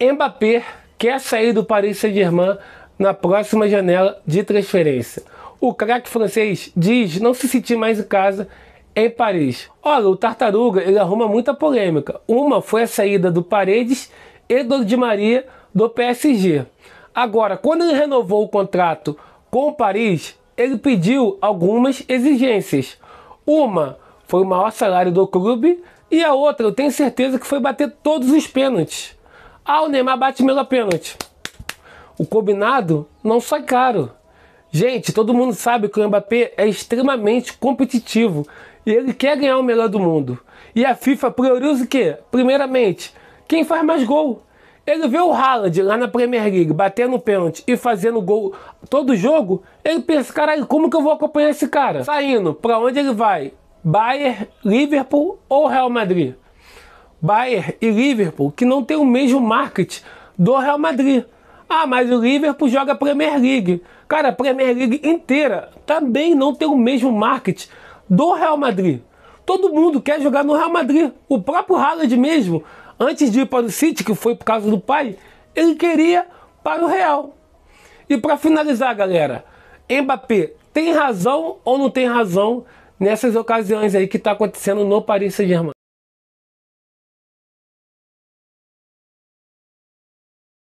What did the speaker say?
Mbappé quer sair do Paris Saint-Germain na próxima janela de transferência. O craque francês diz não se sentir mais em casa em Paris. Olha, o Tartaruga ele arruma muita polêmica. Uma foi a saída do Paredes e do Di Maria do PSG. Agora, quando ele renovou o contrato com o Paris, ele pediu algumas exigências. Uma foi o maior salário do clube e a outra, eu tenho certeza que foi bater todos os pênaltis. Ah, o Neymar bate pela pênalti. O combinado não sai caro. Gente, todo mundo sabe que o Mbappé é extremamente competitivo e ele quer ganhar o melhor do mundo. E a FIFA prioriza o quê? Primeiramente, quem faz mais gol. Ele vê o Haaland lá na Premier League batendo pênalti e fazendo gol todo jogo, ele pensa, caralho, como que eu vou acompanhar esse cara? Saindo, para onde ele vai? Bayern, Liverpool ou Real Madrid? Bayern e Liverpool, que não tem o mesmo marketing do Real Madrid. Ah, mas o Liverpool joga Premier League. Cara, a Premier League inteira também não tem o mesmo marketing do Real Madrid. Todo mundo quer jogar no Real Madrid. O próprio Haaland mesmo, antes de ir para o City, que foi por causa do pai, ele queria para o Real. E para finalizar, galera, Mbappé tem razão ou não tem razão nessas ocasiões aí que está acontecendo no Paris Saint-Germain?